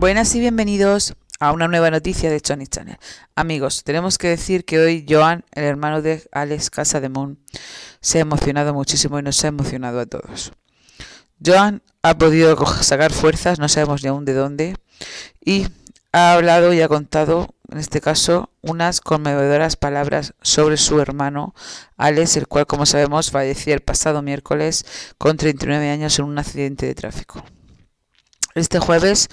Buenas y bienvenidos a una nueva noticia de Johnny Channel. Amigos, tenemos que decir que hoy Joan, el hermano de Alex moon se ha emocionado muchísimo y nos ha emocionado a todos. Joan ha podido sacar fuerzas, no sabemos ni aún de dónde, y ha hablado y ha contado, en este caso, unas conmovedoras palabras sobre su hermano Alex, el cual, como sabemos, falleció el pasado miércoles con 39 años en un accidente de tráfico. Este jueves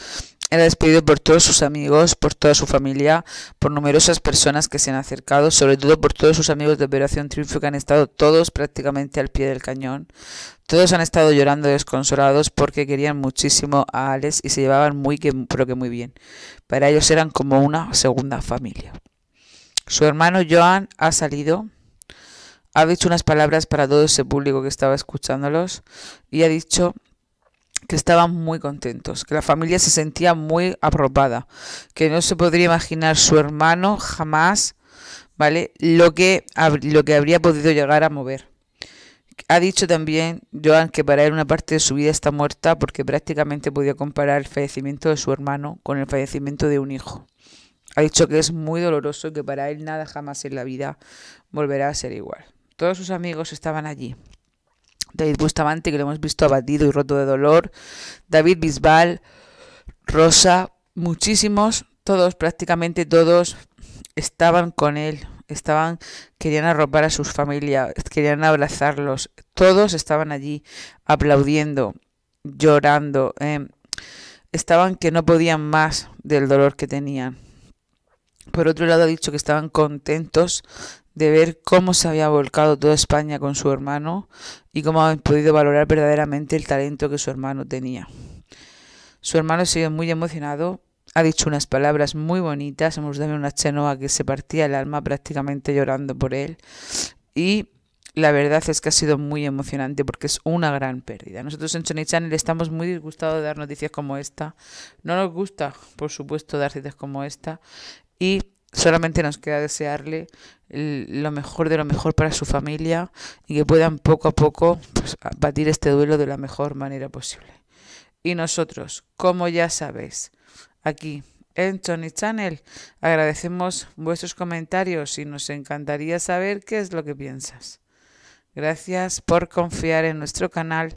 era despedido por todos sus amigos, por toda su familia, por numerosas personas que se han acercado, sobre todo por todos sus amigos de Operación Triunfo que han estado todos prácticamente al pie del cañón. Todos han estado llorando desconsolados porque querían muchísimo a Alex y se llevaban muy que, pero que muy bien. Para ellos eran como una segunda familia. Su hermano Joan ha salido, ha dicho unas palabras para todo ese público que estaba escuchándolos y ha dicho que estaban muy contentos, que la familia se sentía muy apropada, que no se podría imaginar su hermano jamás, ¿vale? Lo que, lo que habría podido llegar a mover. Ha dicho también Joan que para él una parte de su vida está muerta porque prácticamente podía comparar el fallecimiento de su hermano con el fallecimiento de un hijo. Ha dicho que es muy doloroso y que para él nada jamás en la vida volverá a ser igual. Todos sus amigos estaban allí, David Bustamante, que lo hemos visto abatido y roto de dolor, David Bisbal, Rosa, muchísimos, todos, prácticamente todos, estaban con él, estaban, querían arropar a sus familias, querían abrazarlos, todos estaban allí aplaudiendo, llorando, em, estaban que no podían más del dolor que tenían. Por otro lado, ha dicho que estaban contentos de ver cómo se había volcado toda España con su hermano y cómo han podido valorar verdaderamente el talento que su hermano tenía. Su hermano ha sido muy emocionado, ha dicho unas palabras muy bonitas, hemos dado una chenoa que se partía el alma prácticamente llorando por él y la verdad es que ha sido muy emocionante porque es una gran pérdida. Nosotros en Choney Channel estamos muy disgustados de dar noticias como esta. No nos gusta, por supuesto, dar noticias como esta. Y Solamente nos queda desearle lo mejor de lo mejor para su familia y que puedan poco a poco pues, batir este duelo de la mejor manera posible. Y nosotros, como ya sabéis, aquí en Tony Channel agradecemos vuestros comentarios y nos encantaría saber qué es lo que piensas. Gracias por confiar en nuestro canal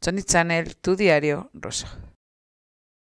Tony Channel, tu diario rosa.